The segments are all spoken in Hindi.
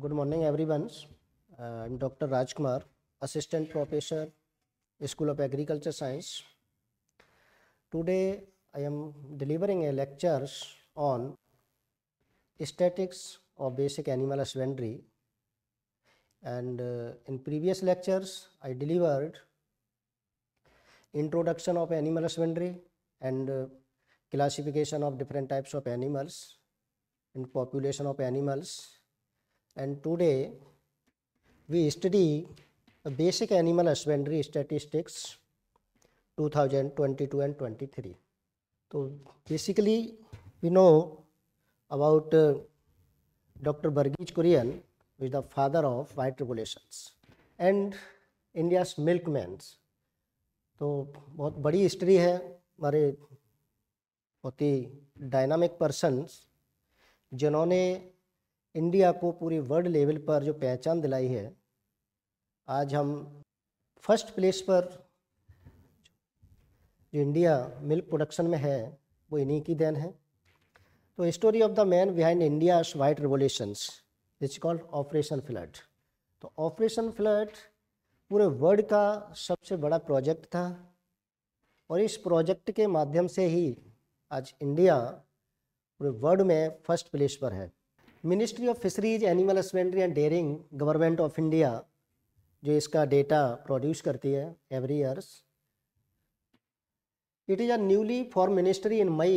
Good morning, everyone. Uh, I'm Dr. Rajkumar, Assistant Professor, School of Agriculture Science. Today, I am delivering a lecture on statics of basic animal husbandry. And uh, in previous lectures, I delivered introduction of animal husbandry and uh, classification of different types of animals and population of animals and today we study basic animal husbandry statistics 2022 and 23 so basically we know about uh, dr Burgis kurian who is the father of white regulations and india's milkmen तो बहुत बड़ी हिस्ट्री है हमारे बहुत ही डायनामिक पर्सनस जिन्होंने इंडिया को पूरी वर्ल्ड लेवल पर जो पहचान दिलाई है आज हम फर्स्ट प्लेस पर जो इंडिया मिल्क प्रोडक्शन में है वो इन्हीं की देन है तो story of the man behind India white revolutions it's called operation flood तो ऑपरेशन फ्लड पूरे वर्ल्ड का सबसे बड़ा प्रोजेक्ट था और इस प्रोजेक्ट के माध्यम से ही आज इंडिया पूरे वर्ल्ड में फर्स्ट प्लेस पर है ministry of fisheries animal husbandry and dairying government of India जो इसका डेटा प्रोड्यूस करती है every years it is a newly for ministry in May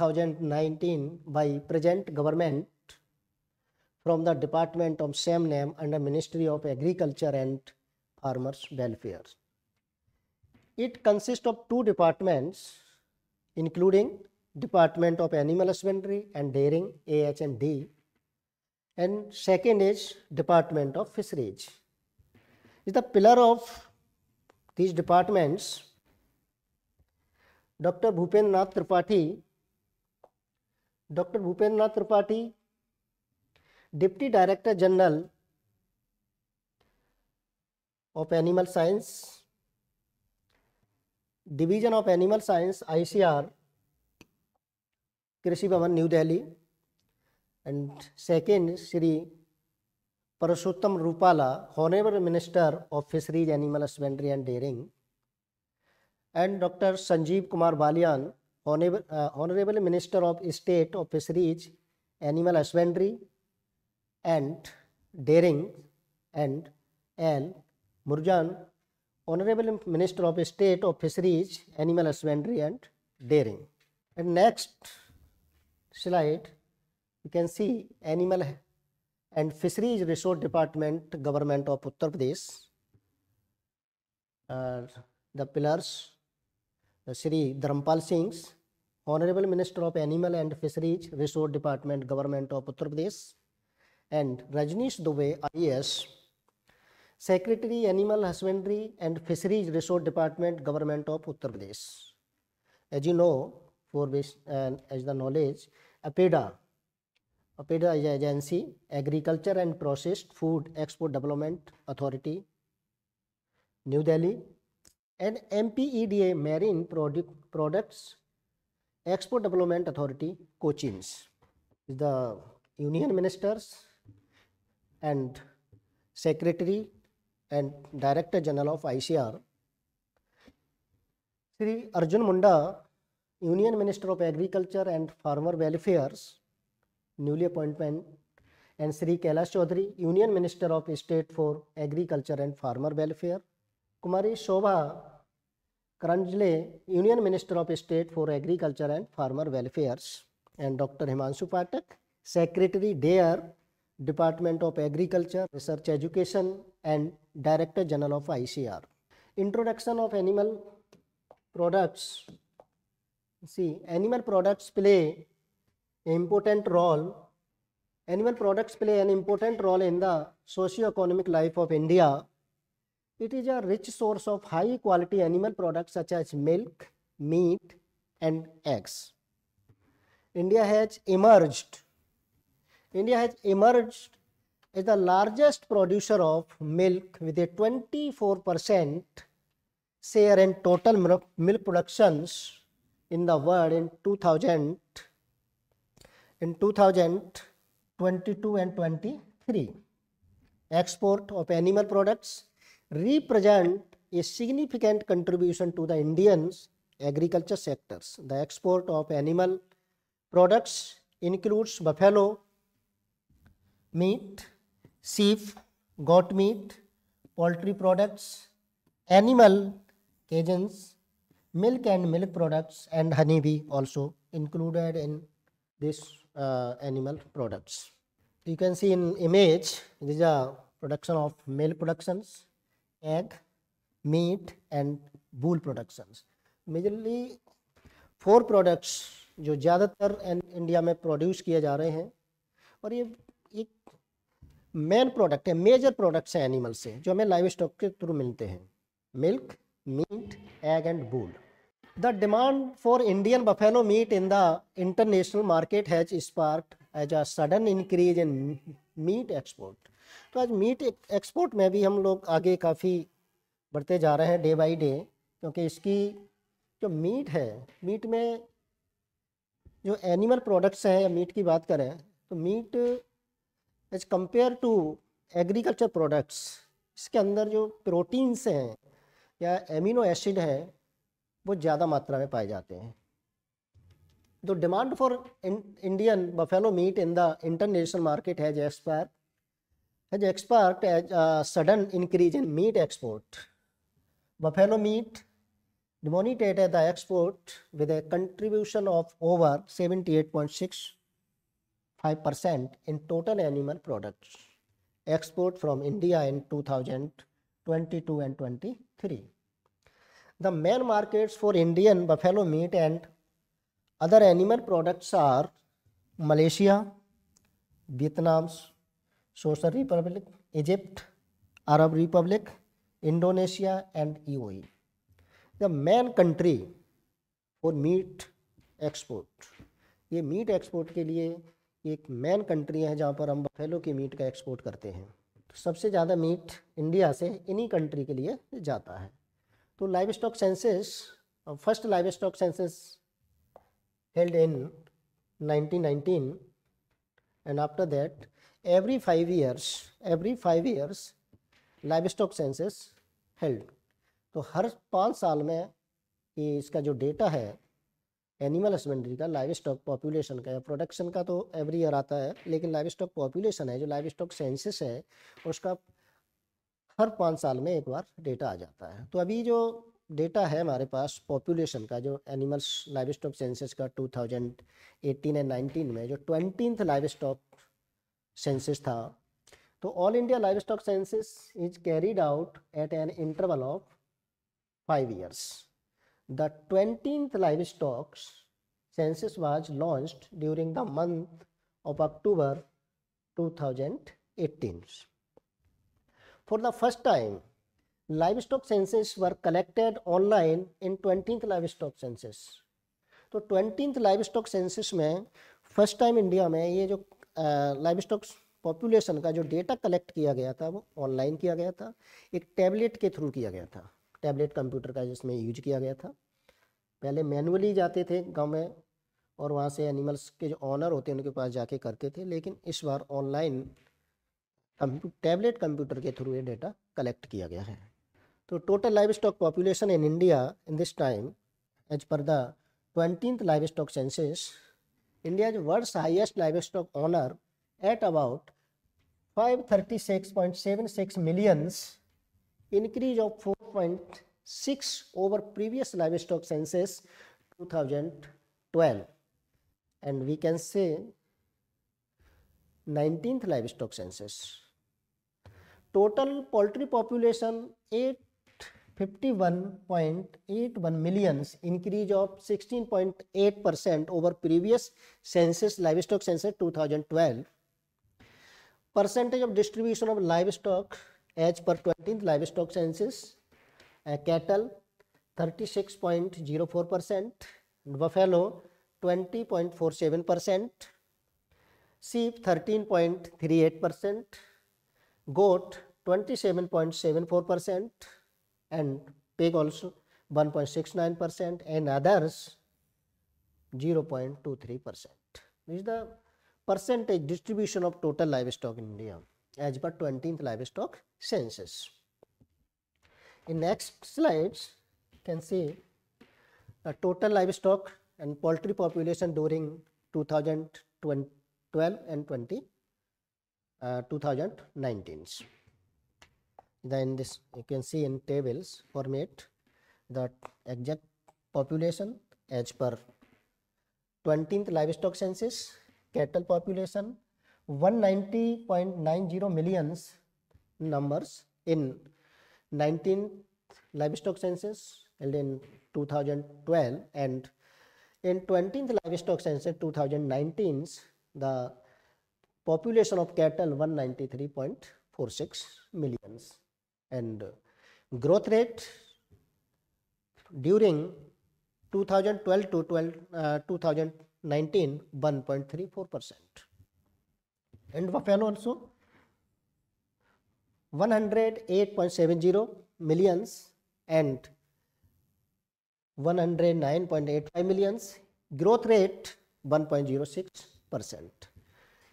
thousand nineteen by present government from the department of same name under ministry of agriculture and farmers welfare it consist of two departments including Department of Animal Husbandry and Dairying AH&D and second is Department of Fisheries. Is the pillar of these departments Dr. Bhupen Nath Tripathi Dr. Bhupen Nath Tripathi Deputy Director General of Animal Science Division of Animal Science ICR Krishi Bhavan new Delhi and second Shri Parshottam Rupala honourable minister of fisheries animal husbandry and dairying and doctor Sanjeev Kumar Balyan honourable minister of state of fisheries animal husbandry and dairying and L Murugan honourable minister of state of fisheries animal husbandry and dairying and next slide you can see animal and fisheries resource department government of uttar pradesh uh, the pillars uh, shri dharmpal singhs honorable minister of animal and fisheries resource department government of uttar pradesh and rajnish dubey ias secretary animal husbandry and fisheries resource department government of uttar pradesh as you know for which and as the knowledge APEDA. APEDA is agency, Agriculture and Processed Food Export Development Authority, New Delhi, and MPEDA, Marine Product, Products Export Development Authority, Cochin, is the union ministers and secretary and director general of ICR. Sri Arjun Munda union minister of agriculture and farmer welfares newly appointment and Shri Kailash Choudhary union minister of state for agriculture and farmer welfare Kumari Shobha Karandlaje union minister of state for agriculture and farmer welfares and doctor Himanshu Pathak secretary DARE department of agriculture research education and director general of I C R introduction of animal products See, animal products play important role. Animal products play an important role in the socio-economic life of India. It is a rich source of high quality animal products such as milk, meat and eggs. India has emerged. India has emerged as the largest producer of milk with a 24% share in total milk productions in the world in 2000 in 2022 and 23 export of animal products represent a significant contribution to the indians agriculture sectors the export of animal products includes buffalo meat sheep goat meat poultry products animal cages milk and milk products and honey bee also included in this uh, animal products you can see in image this is a production of milk productions egg meat and wool productions majorly four products jo जो ज़्यादातर इंडिया में प्रोड्यूस किए जा रहे हैं और ये एक मेन प्रोडक्ट है मेजर प्रोडक्ट्स हैं एनिमल से जो हमें livestock ke through milte hain milk meat egg and wool The demand for Indian buffalo meat in the international market has sparked as a sudden increase in meat export. तो आज मीट एक्सपोर्ट में भी हम लोग आगे काफ़ी बढ़ते जा रहे हैं डे बाय डे क्योंकि इसकी जो मीट है मीट में जो एनिमल प्रोडक्ट्स हैं या मीट की बात करें तो meat as compare to agriculture products इसके अंदर जो प्रोटीन्स हैं या एमिनो एसिड हैं वो ज़्यादा मात्रा में पाए जाते हैं the demand for Indian buffalo meat in the international market has expire has expired as sudden increase in meat export buffalo meat dominated the export with a contribution of over seventy eight point six five percent in total animal products export from India in two thousand twenty two and twenty three The main markets for Indian buffalo meat and other animal products are Malaysia, Vietnam, Social Republic, Egypt, Arab Republic, Indonesia and UAE. The main country for meat export. ये मीट एक्सपोर्ट के लिए एक मेन कंट्री है जहाँ पर हम बफेलो की मीट का एक्सपोर्ट करते हैं तो सबसे ज़्यादा मीट इंडिया से इन्हीं कंट्री के लिए जाता है तो livestock census first livestock census held in 1919 and after that every five years every five years livestock census held तो हर पाँच साल में ये इसका जो डेटा है एनिमल हस्बेंड्री का लाइव स्टॉक पॉपुलेशन का या प्रोडक्शन का तो एवरी ईयर आता है लेकिन लाइव स्टॉक पॉपुलेशन है जो लाइव स्टॉक सेंसेस है उसका हर पाँच साल में एक बार डेटा आ जाता है तो अभी जो डेटा है हमारे पास पॉपुलेशन का जो एनिमल्स लाइव स्टॉक सेंसस का 2018 एंड 19 में जो ट्वेंटीथ लाइव स्टॉक सेंसस था तो all India livestock census is carried out at an interval of five years the twentieth livestock census was launched during the month of October 2018 For the first time, livestock census were collected online in 20th livestock census. तो 20th livestock census में फर्स्ट टाइम इंडिया में ये जो लाइव स्टॉक पॉपुलेशन का जो डेटा कलेक्ट किया गया था वो ऑनलाइन किया गया था एक टैबलेट के थ्रू किया गया था टैबलेट कंप्यूटर का जिसमें यूज किया गया था पहले मैनुअली जाते थे गांव में और वहाँ से एनिमल्स के जो ऑनर होते हैं उनके पास जाके करते थे लेकिन इस बार ऑनलाइन टैबलेट कंप्यूटर के थ्रू ये डेटा कलेक्ट किया गया है तो total livestock population in India in this time as per the twentieth livestock census India is world highest livestock owner at about five thirty six point seven six millions increase of four point six over previous livestock census two thousand twelve and we can say nineteen livestock senses total poultry population 851.81 millions increase of 16.8 percent over previous census livestock census 2012 percentage of distribution of livestock as per 20th livestock census uh, cattle 36.04 percent buffalo 20.47 percent sheep 13.38 percent goat 27.74 percent and peg also 1.69 percent and others 0.23 percent this is the percentage distribution of total livestock in India as per 20th livestock census. In next slides can see the total livestock and poultry population during 2012 and 20 uh, 2019 then this you can see in tables format that exact population as per 20th livestock census cattle population 190.90 millions numbers in 19th livestock census held in 2012 and in 20th livestock census 2019 the population of cattle 193.46 millions and growth rate during 2012 to 12, uh, 2019 1.34 percent and Buffalo also 108.70 millions and 109.85 millions growth rate 1.06 percent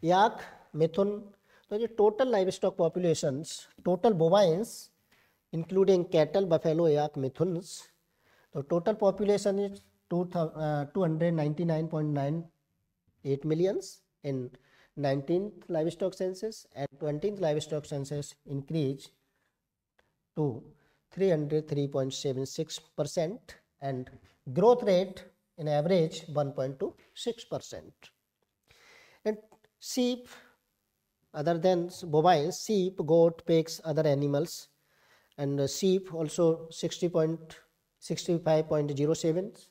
yak methun तो जो total livestock populations total bovines including cattle buffalo yak mithuns तो टोटल पॉपुलेशन इज टू थाउ millions in nineteenth livestock census and twentieth livestock census increase to 303.76 percent and growth rate in average 1.26 percent and sheep other than bovine sheep, goat, pigs, other animals and uh, sheep also 60.65.07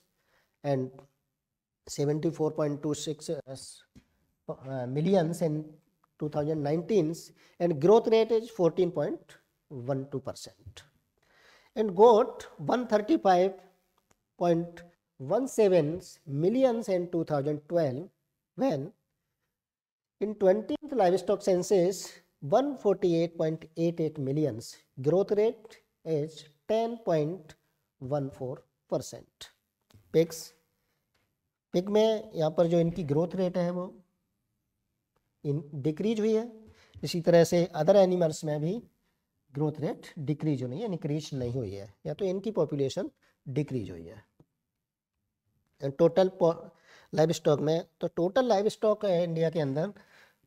and 74.26 uh, uh, millions in 2019 and growth rate is 14.12 percent and goat 135.17 millions in 2012 when In 20th livestock census, 148.88 millions. Growth rate is 10.14 percent pigs pig में यहाँ पर जो इनकी ग्रोथ रेट है वो इन डिक्रीज हुई है इसी तरह से अदर एनिमल्स में भी ग्रोथ रेट डिक्रीज हो नहीं है इनक्रीज नहीं हुई है या तो इनकी पॉपुलेशन डिक्रीज हुई है टोटल लाइव स्टॉक में तो टोटल लाइव स्टॉक है इंडिया के अंदर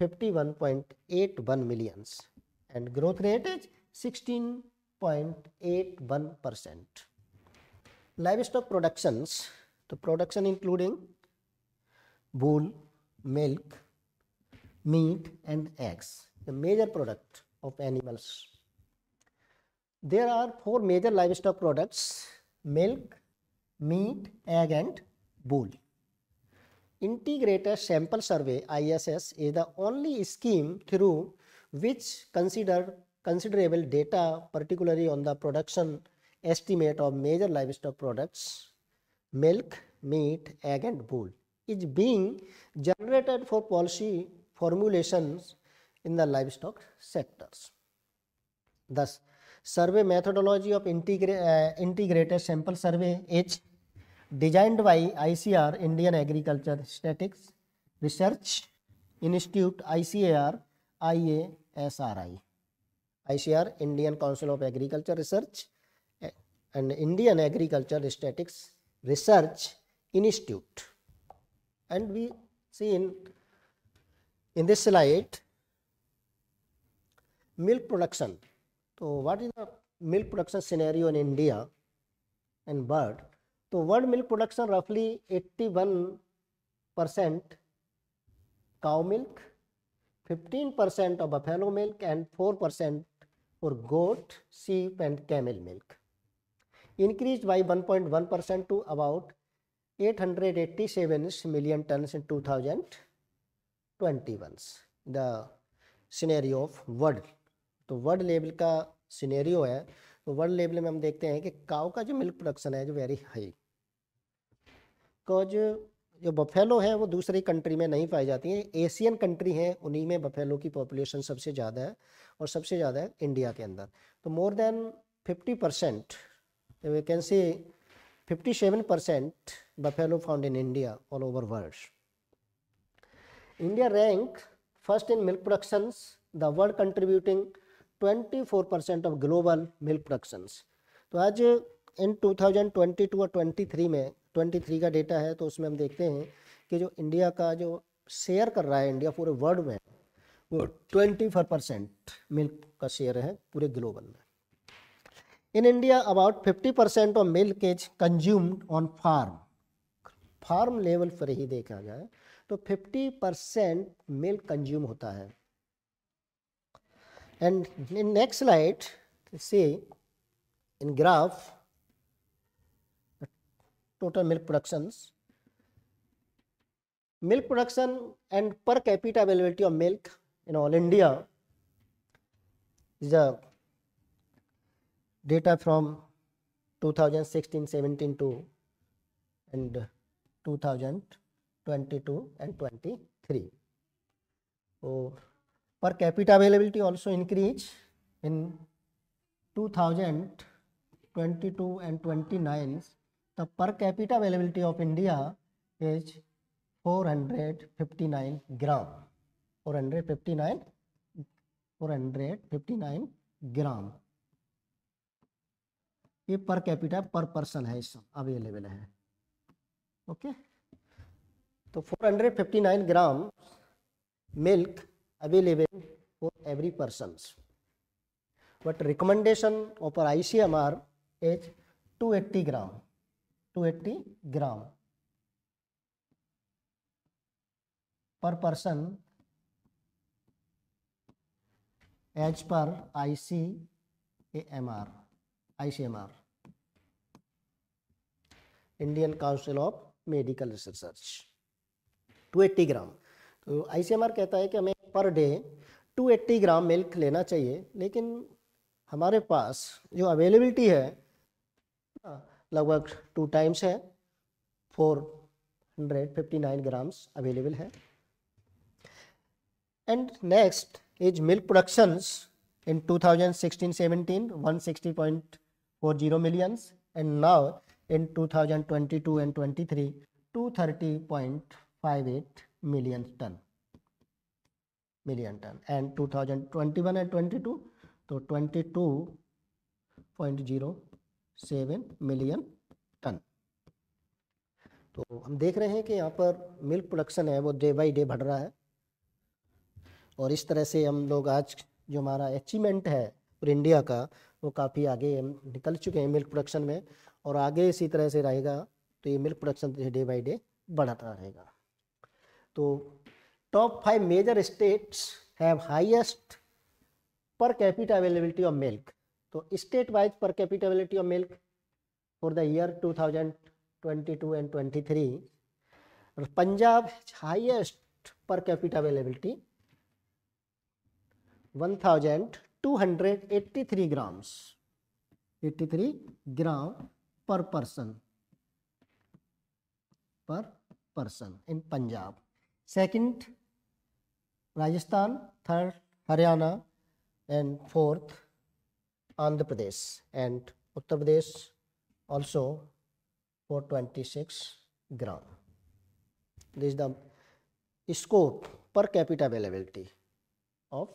51.81 millions and growth rate is 16.81 percent. Livestock productions, the production including wool, milk, meat and eggs, the major product of animals. There are four major livestock products, milk, meat, egg and wool. integrated sample survey ISS is the only scheme through which consider considerable data particularly on the production estimate of major livestock products milk meat egg and wool is being generated for policy formulations in the livestock sectors thus survey methodology of integra uh, integrated sample survey is designed by ICR Indian Agriculture Statistics Research Institute ICAR IASRI ICR Indian Council of Agriculture Research and Indian Agriculture Statistics Research Institute and we see in in this slide milk production so what is the milk production scenario in India and bird तो वर्ल्ड मिल्क प्रोडक्शन रफली eighty one percent cow milk fifteen percent of buffalo milk and four percent और goat sheep and camel milk increase by one point one percent to about eight hundred eighty seven million ton in two thousand twenty one scenario of world तो वर्ल्ड लेवल का सिनेरियो है तो वर्ल्ड लेवल में हम देखते हैं कि काव का जो मिल्क प्रोडक्शन है जो वेरी हाई कॉज जो बफेलो है वो दूसरी कंट्री में नहीं पाई जाती हैं एशियन कंट्री हैं उन्हीं में बफेलो की पॉपुलेशन सबसे ज़्यादा है और सबसे ज़्यादा है इंडिया के अंदर तो more than fifty percent we can say fifty seven percent buffalo found in India all over world India rank first in milk productions the world contributing twenty four percent of global milk production तो आज in two thousand twenty two और ट्वेंटी थ्री में ट्वेंटी थ्री का डेटा है तो उसमें हम देखते हैं कि जो इंडिया का जो शेयर कर रहा है इंडिया पूरे वर्ल्ड में वो ट्वेंटी फोर परसेंट मिल्क का शेयर है पूरे ग्लोबल में in India about fifty percent of milk is consumed on farm farm level पर ही देखा जाए तो फिफ्टी परसेंट मिल्क कंज्यूम होता है And in next slide, see in graph total milk productions. Milk production and per capita availability of milk in all India is the data from 2016-17 to and 2022 and 23. So, per capita availability also increase in 2022 and 29 the per capita availability of india is 459 gram 459 459 ग्राम ये पर कैपिटा पर पर्सन है इस अवेलेबल है ओके तो 459 gram milk available for every persons. But recommendation of our ICMR is 280 gram, 280 gram per person as per ICMR, ICMR, Indian Council of medical research 280 gram तो आईसीएमआर कहता है कि हमें पर डे 280 ग्राम मिल्क लेना चाहिए लेकिन हमारे पास जो अवेलेबिलिटी है हाँ, लगभग टू टाइम्स है 459 ग्राम्स अवेलेबल है and next is milk productions in 2016-17 160.40 millions and now in 2022 and 23 230.58 million ton million ton and 2021 and 22 तो 22.07 मिलियन टन तो हम देख रहे हैं कि यहाँ पर मिल्क प्रोडक्शन है वो डे बाई डे बढ़ रहा है और इस तरह से हम लोग आज जो हमारा अचीवमेंट है पूरे इंडिया का वो काफ़ी आगे निकल चुके हैं मिल्क प्रोडक्शन में और आगे इसी तरह से रहेगा तो ये milk production day by day बढ़ता रहेगा तो top five major states have highest per capita availability of milk तो state wise per capital availability of milk for the year 2022 and 23 Punjab highest per capita availability 1283 grams 83 gram per person per person in Punjab second Rajasthan, third Haryana, and fourth Andhra Pradesh and Uttar Pradesh also 426 gram. This is the scope per capita availability of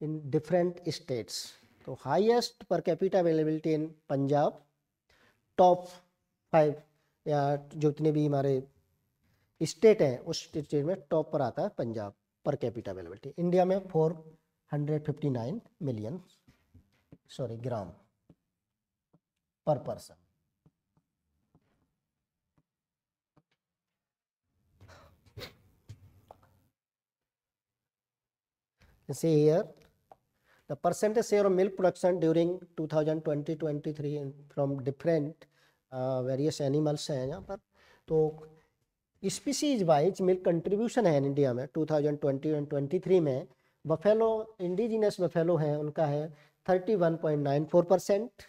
in different states. So highest per capita availability in Punjab, top five या जितने भी हमारे स्टेट है उस स्टेट में टॉप पर आता है Punjab per capital availability India में four hundred fifty nine million sorry gram per person से here the percentage share of milk production during 2020-23 from different various animals हैं यहाँ पर तो स्पीसीज वाइज मिल्क कंट्रीब्यूशन है इंडिया में 2020 एंड 23 में बफेलो इंडिजिनस बफेलो हैं उनका है 31.94 percent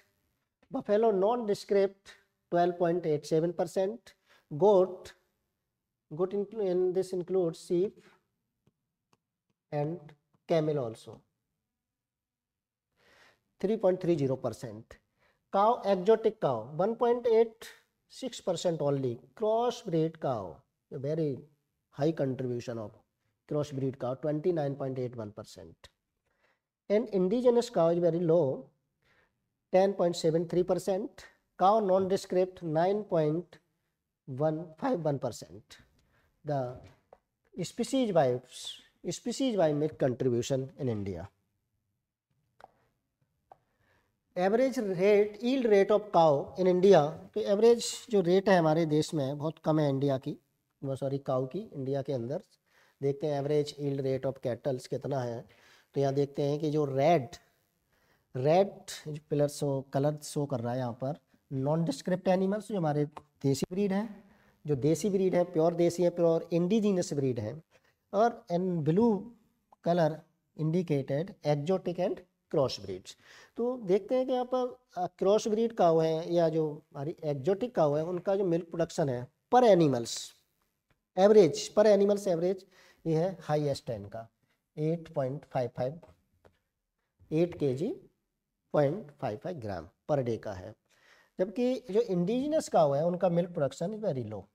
buffalo non descript 12.87 percent goat goat in this include sheep and camel also 3.30 percent cow exotic cow 1.8 6% only crossbred cow a very high contribution of crossbred cow 29.81% and indigenous cow is very low 10.73% cow nondescript 9.151% the species by species by milk contribution in india average rate yield rate of cow in India तो एवरेज जो रेट है हमारे देश में बहुत कम है इंडिया की सॉरी काओ की इंडिया के अंदर देखते हैं average yield rate of cattles कितना है तो यहाँ देखते हैं कि जो red red pillar show colour show कर रहा है यहाँ पर नॉन डिस्क्रिप्ट एनिमल्स जो हमारे देसी ब्रीड हैं जो देसी ब्रीड है प्योर देसी है प्योर इंडिजीनियस ब्रीड है और an blue colour indicated exotic and cross breeds तो देखते हैं कि आप क्रॉस ब्रीड काउ है या जो हमारी एग्जोटिक काउ है उनका जो मिल्क प्रोडक्शन है per animals average per animals average ये है हाईएस्ट एन का eight point five five eight K G point five five gram per day का है जबकि जो इंडिजिनस काउ है उनका milk production very low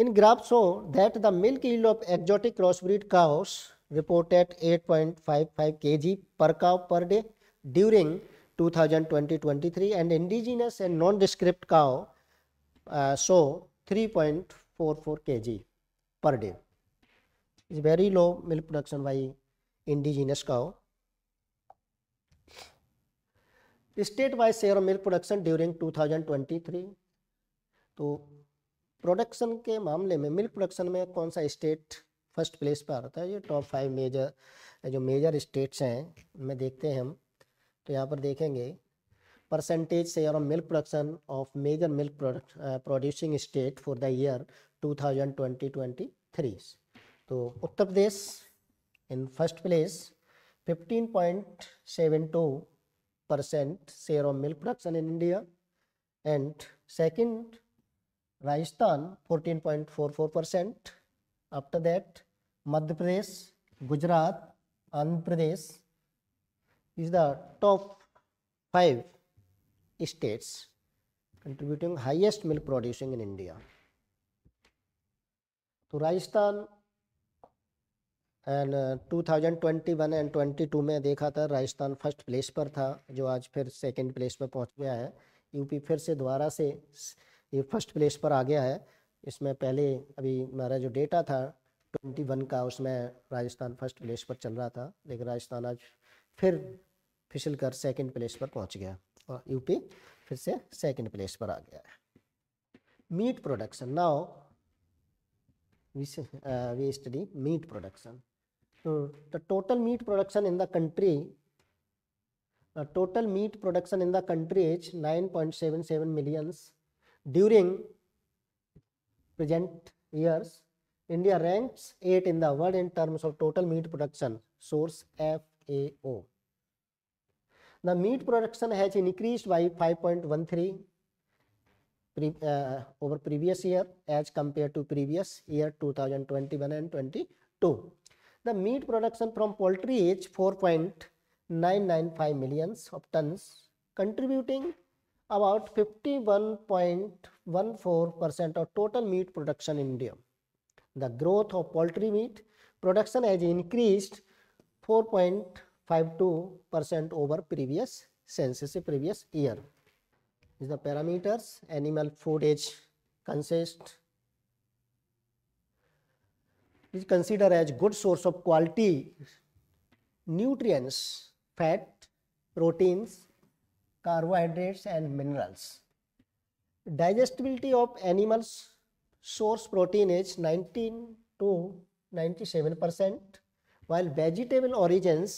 in graph हो that the milk of exotic cross breed cows reported 8.55 kg per cow per day during 2020-23 and indigenous and non-descript cow uh, saw 3.44 kg per day. It's very low milk production by indigenous cow. State-wise share of milk production during 2023 तो प्रोडक्शन के मामले में मिल्क प्रोडक्शन में कौन सा स्टेट फर्स्ट प्लेस पर आ रहा था ये टॉप फाइव मेजर जो मेजर स्टेट्स हैं में देखते हैं हम तो यहाँ पर देखेंगे percentage share of milk production of major milk producing state for the year 2020-23 तो Uttar Pradesh in first place 15.72 percent share of milk production in India and second Rajasthan 14.44 percent after that Madhya Pradesh, Gujarat, Andhra Pradesh is the top 5 states contributing highest milk producing in India. तो राजस्थान एंड 2021 एंड 22 में देखा था राजस्थान फर्स्ट प्लेस पर था जो आज फिर सेकंड प्लेस पर पहुंच गया है यूपी फिर से दोबारा से ये फर्स्ट प्लेस पर आ गया है इसमें पहले अभी हमारा जो डेटा था ट्वेंटी वन का उसमें राजस्थान फर्स्ट प्लेस पर चल रहा था लेकिन राजस्थान आज फिर फिसल कर सेकेंड प्लेस पर पहुंच गया और यूपी फिर से सेकेंड प्लेस पर आ गया है meat production now we study meat production the total meat production in the country total meat production in the country is seven millions during present years, India ranks 8 in the world in terms of total meat production, source FAO. The meat production has increased by 5.13 uh, over previous year as compared to previous year 2021 and 22. The meat production from poultry is 4.995 millions of tons, contributing about 51.5 14% of total meat production in India. The growth of poultry meat production has increased 4.52% over previous census previous year. Is the parameters animal foodage consist is considered as good source of quality nutrients, fat, proteins, carbohydrates and minerals. Digestibility of animals source protein as nineteen two seven percent while vegetable origins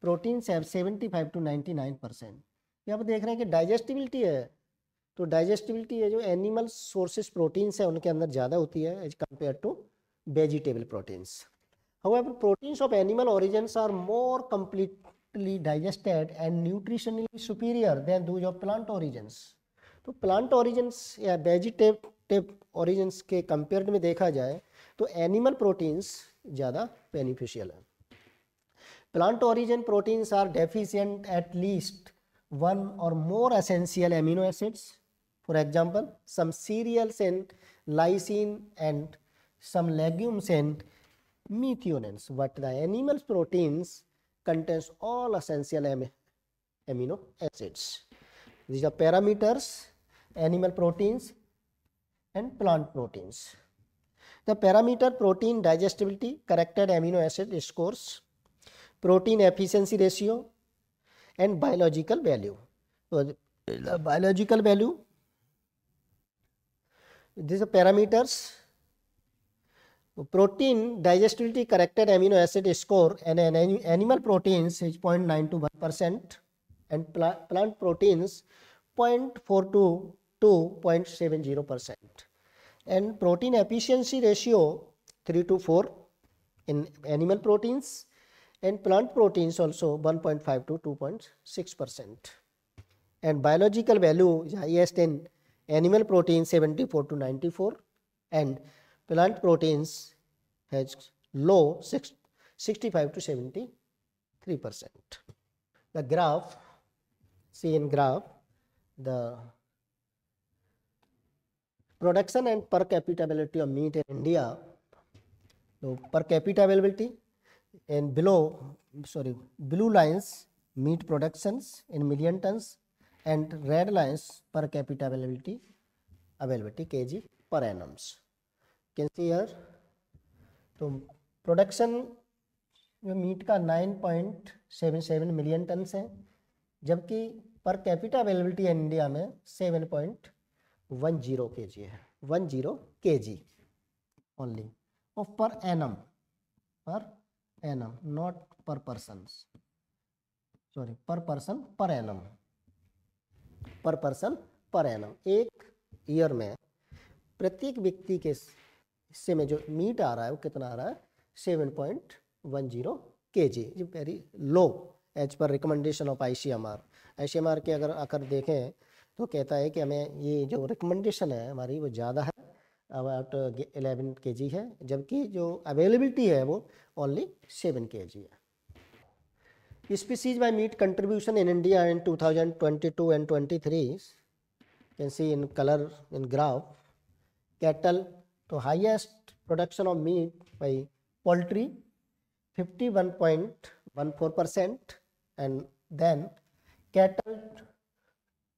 protein seventy five to ninety nine percent यहाँ पर देख रहे हैं कि डाइजेस्टिबिलिटी है तो डाइजेस्टिबिलिटी है जो एनिमल सोर्सेस प्रोटीन्स है उनके अंदर ज़्यादा होती है as compare to vegetable proteins how proteins of animal origins are more completely digested and nutritionally superior than those of plant origins तो प्लांट ऑरिजन्स या वेजिटेटिव ऑरिजन्स के कंपेयर में देखा जाए तो एनिमल प्रोटीन्स ज़्यादा बेनिफिशियल हैं plant origin proteins are deficient at least one or more essential amino acids for example some cereals in lysine and some legumes in methionine what the animal proteins contains all essential amino acids these are parameters animal proteins and plant proteins. The parameter protein digestibility, corrected amino acid scores, protein efficiency ratio and biological value. So, the biological value, these are parameters protein digestibility corrected amino acid score and an animal proteins is 0.9 to 1 percent and plant proteins 0.42 to 2.70 percent and protein efficiency ratio 3 to 4 in animal proteins and plant proteins also 1.5 to 2.6 percent and biological value is highest in animal protein 74 to 94 and plant proteins has low 65 to 73 percent. The graph see in graph the production and per capitability of meat in India तो per capita availability in below sorry blue lines meat productions in million tons and red lines per capita availability availability K G per annums can see year तो प्रोडक्शन मीट का nine point seven seven million tons है जबकि पर कैपिटा अवेलेबिलिटी इंडिया में seven point one zero K G है वन जीरो के जी ओनली और per annum per annum not per person sorry per person per annum per person per annum एक ईयर में प्रत्येक व्यक्ति के हिस्से में जो मीट आ रहा है वो कितना आ रहा है seven point one zero K G very low as per recommendation of I C M R I C M R के अगर आकर देखें तो कहता है कि हमें ये जो रिकमेंडेशन है हमारी वो ज़्यादा है अबाउट एलेवन के जी है जबकि जो अवेलेबिलिटी है वो ओनली सेवन के जी है species by meat contribution in India in two and twenty three can see in colour in graph cattle तो highest production of meat by poultry fifty one one point four percent and then cattle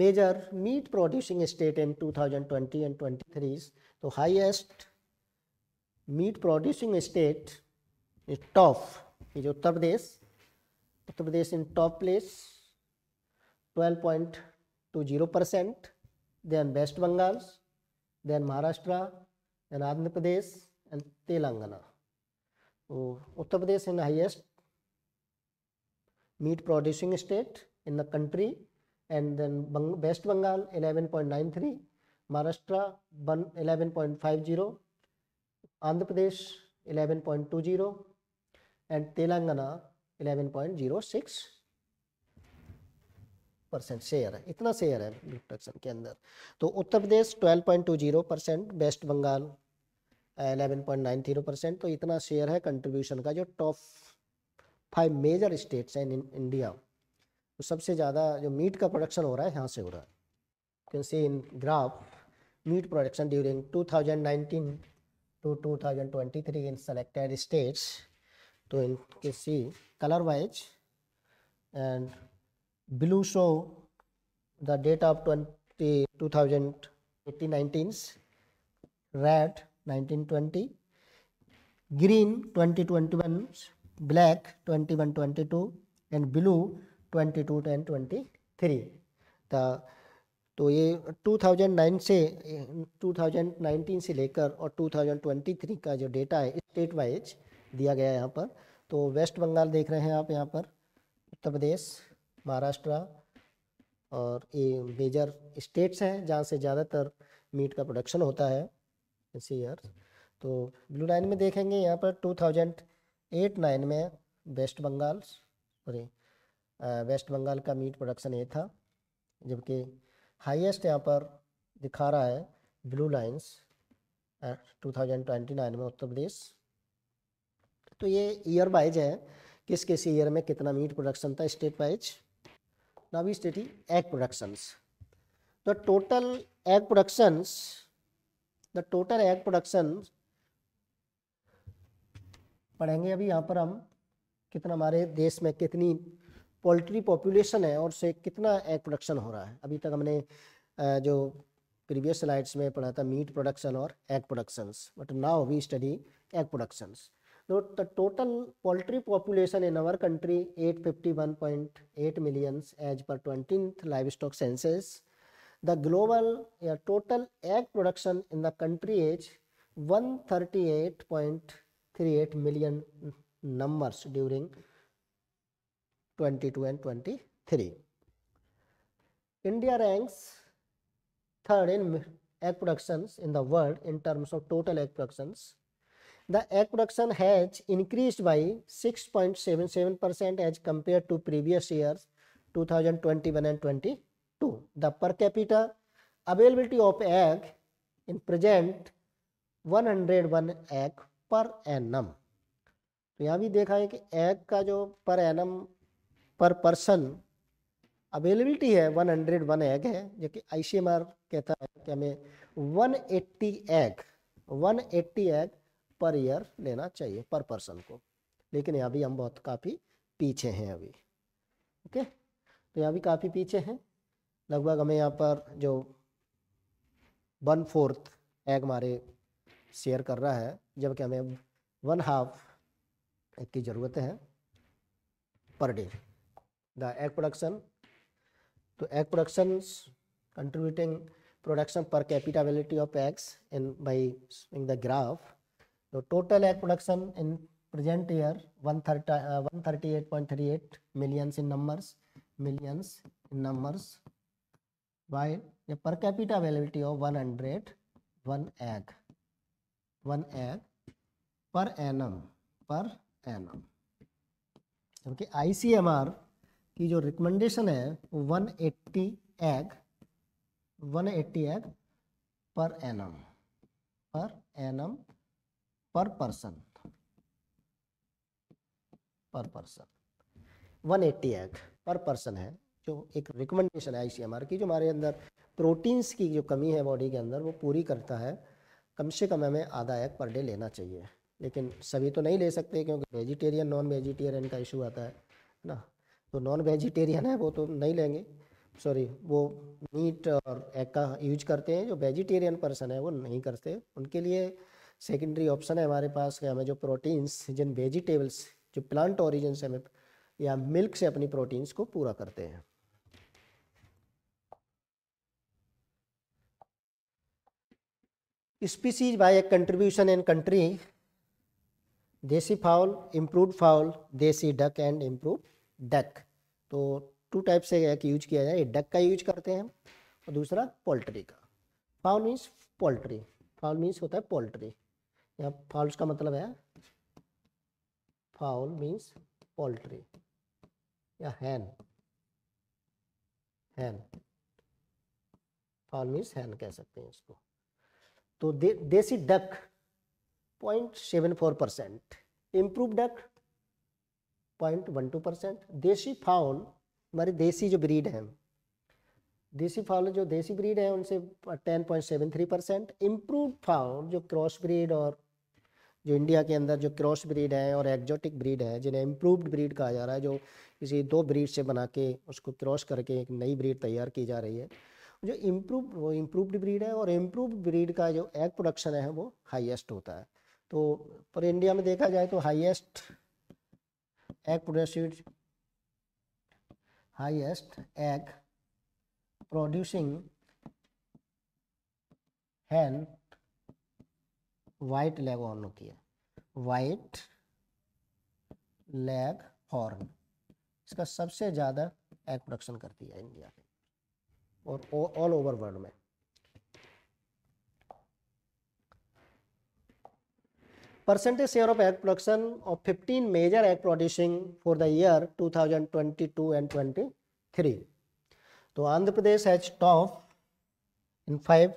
major meat producing state in 2020 and 23 so highest meat producing state is top is uttar pradesh uttar pradesh in top place 12.20 then west bengal then maharashtra then andhra pradesh and telangana so uttar pradesh in highest meat producing state in the country and then Bang West Bengal 11.93, Maharashtra 11.50, Andhra Pradesh 11.20 and Telangana 11.06 percent share है इतना शेयर है डिडक्शन के अंदर तो उत्तर प्रदेश 12.20 परसेंट वेस्ट बंगाल 11.90 परसेंट तो इतना शेयर है कंट्रीब्यूशन का जो टॉप फाइव मेजर स्टेट्स हैं इन इंडिया तो सबसे ज़्यादा जो मीट का प्रोडक्शन हो रहा है यहाँ से हो रहा है can see in graph meat production during 2019 to 2023 in selected states तो in can see colour wise and blue show the date of twenty two thousand nineteens red nineteen twenty green twenty twenty one black twenty twenty one two and blue twenty two ten twenty three तो ये टू थाउजेंड नाइन से टू थाउजेंड नाइनटीन से लेकर और टू थाउजेंड ट्वेंटी थ्री का जो डेटा है स्टेट वाइज दिया गया है यहाँ पर तो वेस्ट बंगाल देख रहे हैं आप यहाँ पर उत्तर प्रदेश महाराष्ट्र और ये मेजर स्टेट्स हैं जहाँ से ज़्यादातर मीट का प्रोडक्शन होता है इसी ईयर तो ब्लू लाइन में देखेंगे यहाँ पर टू थाउजेंड एट नाइन में वेस्ट बंगाल सॉरी वेस्ट बंगाल का मीट प्रोडक्शन ये था जबकि हाईएस्ट यहाँ पर दिखा रहा है ब्लू लाइंस 2029 में उत्तर प्रदेश तो ये ईयर वाइज है किस किस ईयर में कितना मीट प्रोडक्शन था स्टेट वाइज भी स्टेट ही egg productions the total egg productions the total egg production पढ़ेंगे अभी यहाँ पर हम कितना हमारे देश में कितनी पोल्ट्री पॉपुलेशन है और उससे कितना एग प्रोडक्शन हो रहा है अभी तक हमने जो प्रीवियस स्लाइड्स में पढ़ा था मीट प्रोडक्शन और egg productions but now we study egg productions तो the total poultry population in our country 851.8 millions as per 20th total egg production in the country as one thirty eight point three 138.38 million numbers during 22 and 23. India ranks third in egg productions in the world in terms of total egg productions. The egg production has increased by 6.77 as compared to previous years 2021 and 22. The per capita availability of egg in present 101 egg per annum तो यहाँ भी देखा है कि एग का जो per annum per person availability है हंड्रेड वन एग है जो कि आर कहता है कि हमें 180 एग 180 एग पर ईयर लेना चाहिए पर पर्सन को लेकिन यहाँ भी हम बहुत काफ़ी पीछे हैं अभी ओके तो यहाँ भी काफ़ी पीछे हैं लगभग हमें यहाँ पर जो वन फोर्थ एग हमारे शेयर कर रहा है जबकि हमें वन हाफ एग की ज़रूरत है per day the egg production तो egg production contributing production per capitability of eggs in by the graph तो total egg production in present year one thirty one thirty eight point three eight millions in numbers millions in numbers by per capita availability of one hundred one egg one egg per N per N M I C M R की जो रिकमेंडेशन है 180 एग 180 एग पर annum per annum per person per person 180 egg per person है जो एक रिकमेंडेशन है आईसीएमआर की जो हमारे अंदर प्रोटीन्स की जो कमी है बॉडी के अंदर वो पूरी करता है कम से कम हमें आधा एग पर डे लेना चाहिए लेकिन सभी तो नहीं ले सकते क्योंकि वेजिटेरियन नॉन वेजिटेरियन का इशू आता है ना तो नॉन वेजिटेरियन है वो तो नहीं लेंगे सॉरी वो मीट और एग का यूज करते हैं जो वेजिटेरियन पर्सन है वो नहीं करते उनके लिए सेकेंडरी ऑप्शन है हमारे पास कि हमें जो प्रोटीन्स जिन वेजिटेबल्स जो प्लांट ओरिजिन से हमें या मिल्क से अपनी प्रोटीन्स को पूरा करते हैं species by a contribution in country desi fowl improve fowl desi duck and improve duck तो टू टाइप से यूज किया जाए डक का यूज करते हैं और दूसरा पोल्ट्री का fowl means poultry fowl means होता है पोल्ट्री यहाँ फाउल्स का मतलब है फाउल मीन्स पोल्ट्री या हैन हैन फाउल मीन्स हैन कह सकते हैं इसको तो दे, desi duck point seven four percent improve duck point one two percent desi fowl हमारे देसी जो ब्रीड हैं देसी फाउल जो देसी ब्रीड हैं उनसे ten point seven three percent improve fowl जो क्रॉस ब्रीड और जो इंडिया के अंदर जो क्रॉस ब्रीड हैं और एग्जॉटिक ब्रीड हैं जिन्हें इम्प्रूवड ब्रीड कहा जा रहा है जो किसी दो ब्रीड से बना के उसको क्रॉस करके एक नई ब्रीड तैयार की जा रही है जो इम्प्रूव वो इम्प्रूवड ब्रीड है और इम्प्रूव ब्रीड का जो एग प्रोडक्शन है वो हाईएस्ट होता है तो पर इंडिया में देखा जाए तो highest egg produced highest egg producing hen white leghorn होती है वाइट लेग हॉर्न इसका सबसे ज़्यादा एग प्रोडक्शन करती है इंडिया और ऑल ओवर वर्ल्ड में percentage share of egg production of 15 major egg producing for the year two and twenty three तो Andhra Pradesh has top in five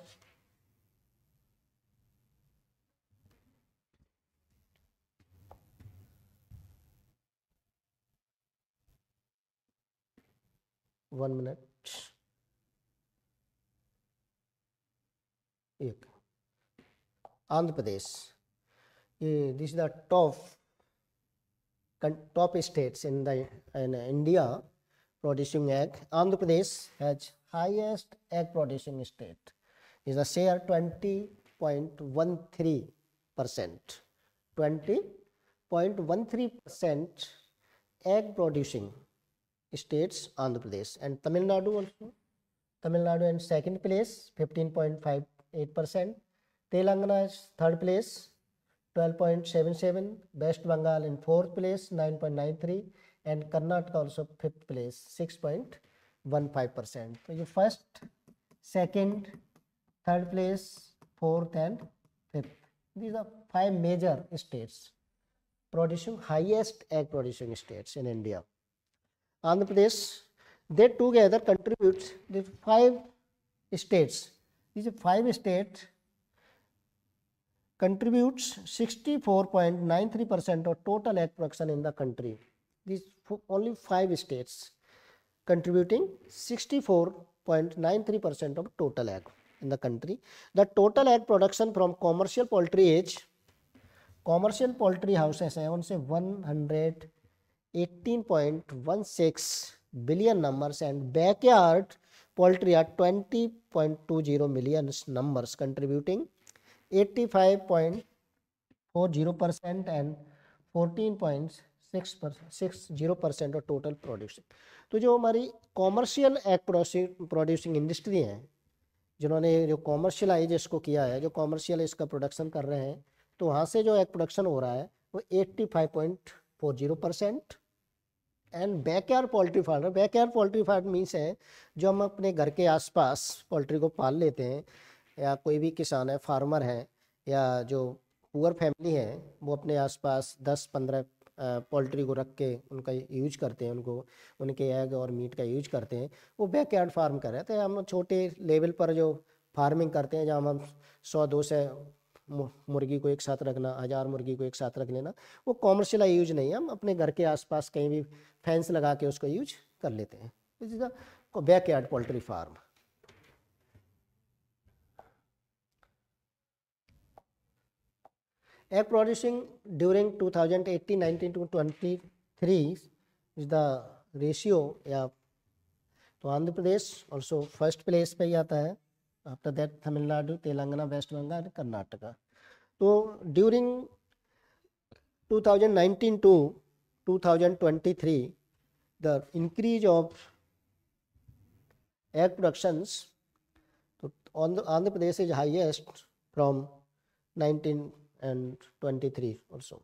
one minute एक Andhra Pradesh Eh, this is the top top states in the in India producing egg. Andhra Pradesh has highest egg producing state is the share 20.13 percent 20.13 percent egg producing states Andhra Pradesh and Tamil Nadu also Tamil Nadu in second place 15.58 percent Telangana is third place 12.77, West Bengal in 4th place 9.93 and Karnataka also 5th place 6.15%. So, you first, second, third place, fourth and fifth. These are five major states producing highest egg producing states in India. Andhra Pradesh, they together contribute the five states. These are five states contributes 64.93 percent of total egg production in the country. These only five states contributing 64.93 percent of total egg in the country. The total egg production from commercial poultry age, commercial poultry houses, I want to say 118.16 billion numbers and backyard poultry are 20.20 million numbers contributing 85.40 percent and 14.6 percent six zero percent और टोटल प्रोड्यूसिंग तो जो हमारी commercial egg producing producing industry है जिन्होंने जो कॉमर्शियलाइज इसको किया है जो कॉमर्शियल इसका प्रोडक्शन कर रहे हैं तो वहाँ से जो एग प्रोडक्शन हो रहा है वो 85.40 percent and backyard poultry farm backyard poultry farm means है जो हम अपने घर के आसपास पोल्ट्री को पाल लेते हैं या कोई भी किसान है फार्मर हैं या जो पुअर फैमिली हैं वो अपने आसपास दस पंद्रह पोल्ट्री को रख के उनका यूज करते हैं उनको उनके एग और मीट का यूज करते हैं वो बैक यार्ड फार्म कर रहे थे हम छोटे लेवल पर जो फार्मिंग करते हैं जहाँ हम सौ दो सौ मुर्गी को एक साथ रखना हज़ार मुर्गी को एक साथ रख लेना वो कॉमर्शियल यूज नहीं है हम अपने घर के आसपास कहीं भी फैंस लगा के उसको यूज कर लेते हैं backyard poultry farm two thousand during 2018-19 twenty 23 is the ratio. Yeah. तो Andhra Pradesh also first place पे ही आता है आफ्टर दैट तमिलनाडु तेलंगाना वेस्ट बंगाल कर्नाटका तो during 2019 to 2023 the increase of egg productions तो Andhra Pradesh is highest from nineteen and twenty three और सो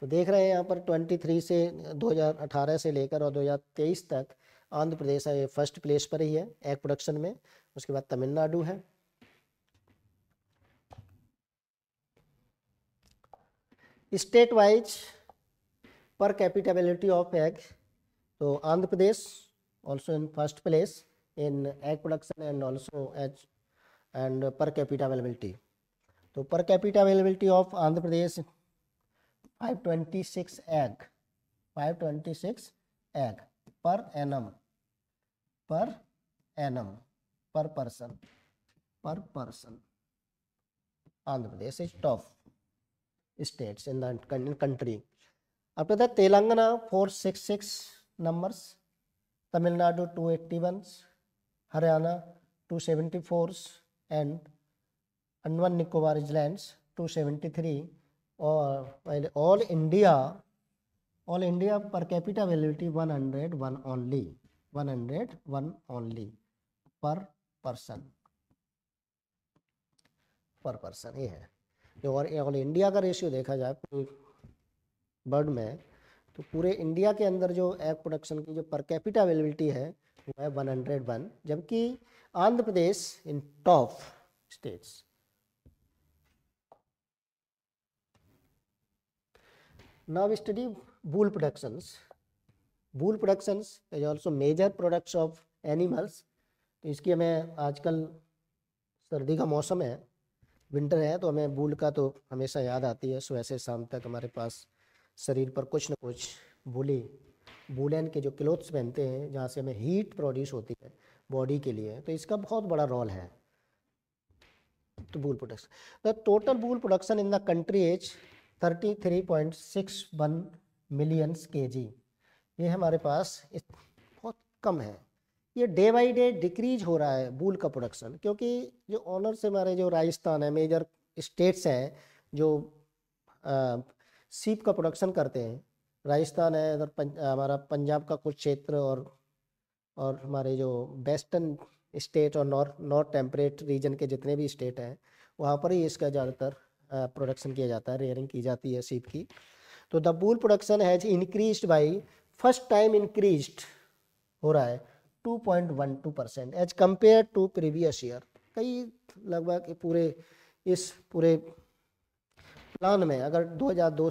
तो देख रहे हैं यहाँ पर 23 से 2018 से लेकर और 2023 तक आंध्र प्रदेश है फर्स्ट प्लेस पर ही है एग प्रोडक्शन में उसके बाद तमिलनाडु है स्टेट वाइज पर कैपिटेबिलिटी ऑफ एग तो Andhra Pradesh also in first place in egg production and also as and per availability तो per capital availability of Andhra Pradesh five twenty six egg five twenty six egg per N M per annum per person per person Andhra Pradesh is top states in country अब तो Telangana six numbers Tamil Nadu two eighty one Haryana two seventy 274 and Andaman Nicobar Islands 273 और पहले all India all India per capita hundred 101 only 101 only per person per person ये है जो और ऑल इंडिया का रेशियो देखा जाए तो बर्ड में तो पूरे इंडिया के अंदर जो एग प्रोडक्शन की जो पर कैपिटा अवेलेबिलिटी है वो है वन हंड्रेड वन जबकि Andhra Pradesh in top states Now we study wool productions. Wool productions is also major products of animals. तो इसकी हमें आजकल सर्दी का मौसम है विंटर है तो हमें बूल का तो हमेशा याद आती है सो ऐसे शाम तक हमारे पास शरीर पर कुछ ना कुछ बूली बुलेन के जो क्लोथ्स पहनते हैं जहाँ से हमें हीट प्रोड्यूस होती है बॉडी के लिए तो इसका बहुत बड़ा रोल है तो wool production the total wool production in the country is 33.61 millions K G ये हमारे पास बहुत कम है ये डे बाई डे डिक्रीज हो रहा है बूल का प्रोडक्शन क्योंकि जो ऑनर से हमारे जो राजस्थान है मेजर स्टेट्स हैं जो आ, सीप का प्रोडक्शन करते हैं राजस्थान है इधर पंज, हमारा पंजाब का कुछ क्षेत्र और और हमारे जो वेस्टर्न स्टेट और नॉर्थ नॉर्थ टेम्परेट रीजन के जितने भी स्टेट हैं वहाँ पर ही इसका ज़्यादातर प्रोडक्शन किया जाता है रेयरिंग की जाती है सीप की तो the wool production has increase by first time increase हो रहा है 2.12 percent as compare to previous year कई लगभग पूरे इस पूरे प्लान में अगर 2002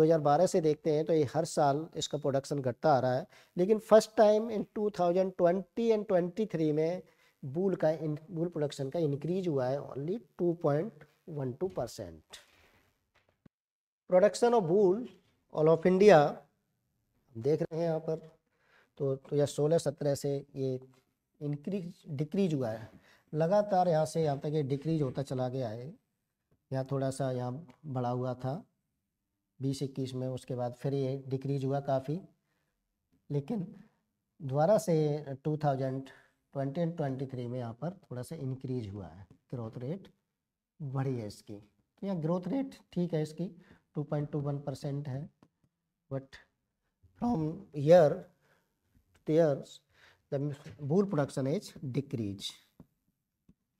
2012 से देखते हैं तो ये हर साल इसका प्रोडक्शन घटता आ रहा है लेकिन फर्स्ट टाइम इन 2020 एंड 23 में बूल का बुल बूल प्रोडक्शन का इंक्रीज हुआ है only two point one two percent production of wool all of India देख रहे हैं यहाँ पर तो तो यह सोलह सत्रह से ये इंक्रीज डिक्रीज हुआ है लगातार यहाँ से यहाँ तक ये डिक्रीज होता चला गया है यहाँ थोड़ा सा यहाँ बढ़ा हुआ था बीस इक्कीस में उसके बाद फिर ये डिक्रीज हुआ काफ़ी लेकिन दोबारा से two thousand twenty and twenty three में यहाँ पर थोड़ा सा इंक्रीज हुआ है ग्रोथ रेट बढ़ी है इसकी तो यहाँ ग्रोथ रेट ठीक है इसकी 2.21 परसेंट है but from year years the production is decrease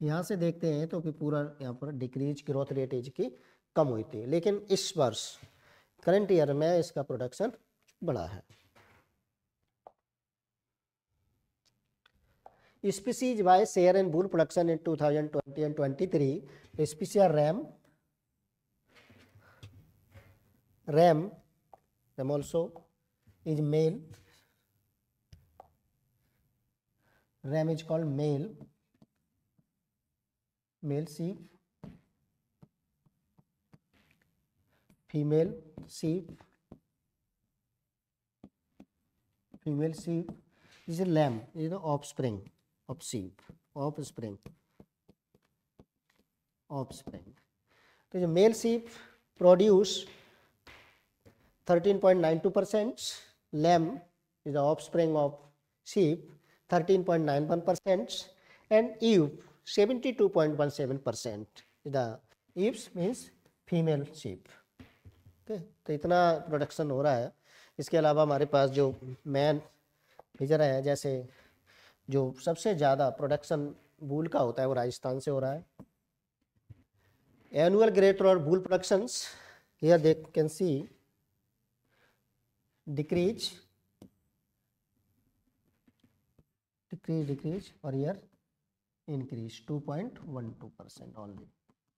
यहाँ से देखते हैं तो कि पूरा यहाँ पर डिक्रीज ग्रोथ रेट की कम हुई थी लेकिन इस वर्ष करंट ईयर में इसका प्रोडक्शन बढ़ा है species by share and wool production in two thousand twenty and twenty 23 species ram ram ram also is male ram is called male male sheep female sheep female sheep is a lamb is offspring of offspring offspring तो जो male sheep produce 13.92 percent lamb is the offspring of sheep 13.91 percent and ewe 72.17 percent is the ewes means female sheep तो इतना प्रोडक्शन हो रहा है इसके अलावा हमारे पास जो मैन फिजर है जैसे जो सबसे ज़्यादा प्रोडक्शन भूल का होता है वो राजस्थान से हो रहा है एनुअल ग्रेटर और wool productions here they can see decrease decrease decrease और year increase two point one two percent only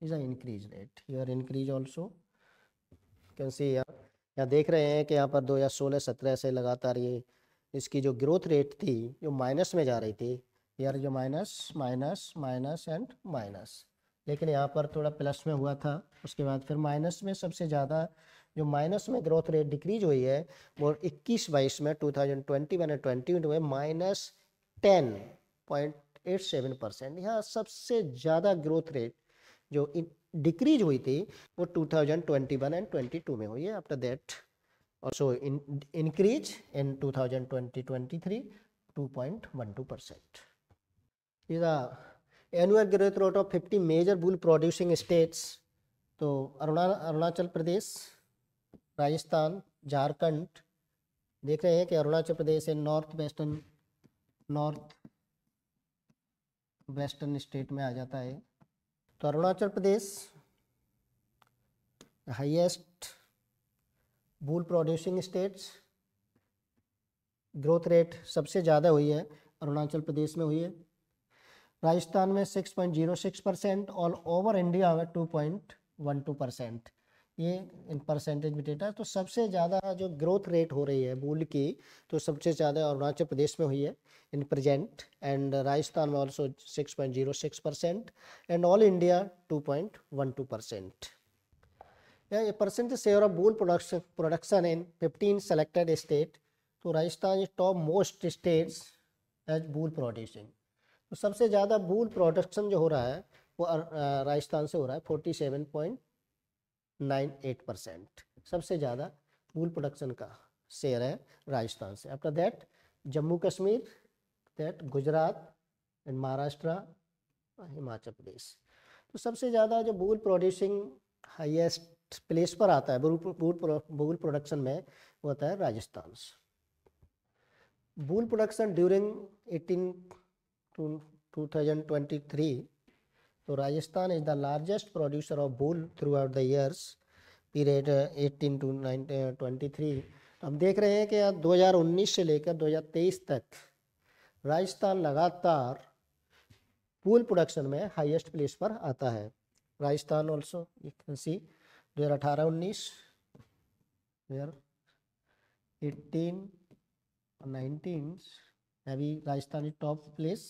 is increase rate year increase also can see देख रहे हैं कि यहाँ पर दो हजार सोलह सत्रह से लगातार ये इसकी जो ग्रोथ रेट थी जो माइनस में जा रही थी यार जो minus minus minus and minus लेकिन यहाँ पर थोड़ा प्लस में हुआ था उसके बाद फिर माइनस में सबसे ज़्यादा जो माइनस में ग्रोथ रेट डिक्रीज हुई है वो इक्कीस बाईस में two thousand twenty one and twenty में minus ten point eight seven percent यहाँ सबसे ज़्यादा ग्रोथ रेट जो डिक्रीज हुई थी वो two thousand twenty one and twenty two में हुई है after that also uh, in increase in 2020-23 2.12 percent is the annual growth rate of 50 major wool producing states तो अरुणाचल प्रदेश राजस्थान झारखंड देख रहे हैं कि Arunachal Pradesh in north western north western state में आ जाता है तो Arunachal Pradesh highest wool producing states growth rate सबसे ज़्यादा हुई है अरुणाचल प्रदेश में हुई है राजस्थान में 6.06 परसेंट ऑल ओवर इंडिया में 2.12 परसेंट ये इन परसेंटेज में डेटा तो सबसे ज़्यादा जो ग्रोथ रेट हो रही है बूल की तो सबसे ज़्यादा अरुणाचल प्रदेश में हुई है इन प्रेजेंट एंड राजस्थान में also six percent and all India two percent a percentage share of wool production production in 15 selected states तो Rajasthan is top most states as wool producing तो सबसे ज़्यादा बूल प्रोडक्शन जो हो रहा है वो राजस्थान से हो रहा है forty seven point nine eight percent सबसे ज़्यादा बूल प्रोडक्शन का शेयर है राजस्थान से after that Jammu Kashmir that Gujarat and Maharashtra Himachal Pradesh तो सबसे ज़्यादा जो बूल प्रोड्यूसिंग हाइएस्ट प्लेस पर आता है बूल प्रोडक्शन में वो आता है Rajasthan wool production during eighteen two thousand twenty three तो Rajasthan is the largest producer of wool throughout the years period eighteen two nine twenty three हम देख रहे हैं कि 2019 से लेकर 2023 तक राजस्थान लगातार बूल प्रोडक्शन में हाईएस्ट प्लेस पर आता है Rajasthan also you can see दो हज़ार अठारह उन्नीस दो हज़ार एट्टीन और नाइनटीन में भी Rajasthan top place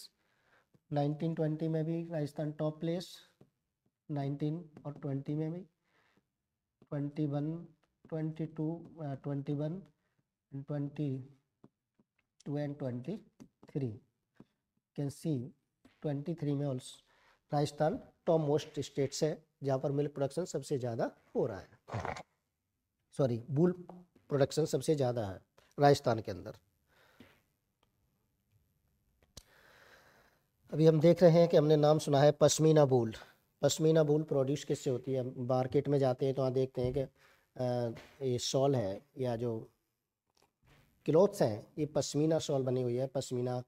nineteen twenty में भी राजस्थान टॉप प्लेस नाइनटीन और ट्वेंटी में भी twenty one twenty two uh, twenty one twenty two and twenty three can see twenty three में also Rajasthan top most states है जहाँ पर मिल्क प्रोडक्शन सबसे ज़्यादा हो रहा है सॉरी बुल प्रोडक्शन सबसे ज़्यादा है राजस्थान के अंदर अभी हम देख रहे हैं कि हमने नाम सुना है pashmina wool pashmina wool produce किससे होती है मार्केट में जाते हैं तो वहाँ देखते हैं कि ये शॉल है या जो क्लोथ्स हैं ये पश्मीना शॉल बनी हुई है पश्मीना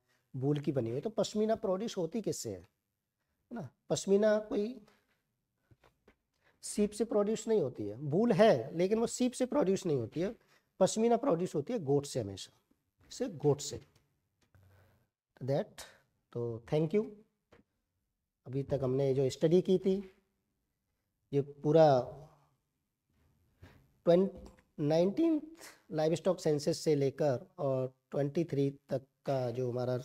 बूल की बनी हुई है तो पश्मीना प्रोड्यूस होती किससे है ना पश्मीना कोई सीप से प्रोड्यूस नहीं होती है भूल है लेकिन वो सीप से प्रोड्यूस नहीं होती है पश्मीना प्रोड्यूस होती है गोट से हमेशा से गोट से दैट तो थैंक यू अभी तक हमने जो स्टडी की थी ये पूरा नाइनटीन लाइव स्टॉक सेंसेस से लेकर और ट्वेंटी थ्री तक का जो हमारा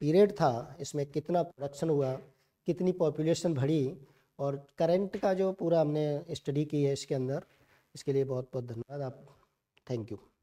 पीरियड था इसमें कितना प्रोडक्शन हुआ कितनी पॉपुलेशन बढ़ी और करंट का जो पूरा हमने स्टडी की है इसके अंदर इसके लिए बहुत बहुत धन्यवाद आप थैंक यू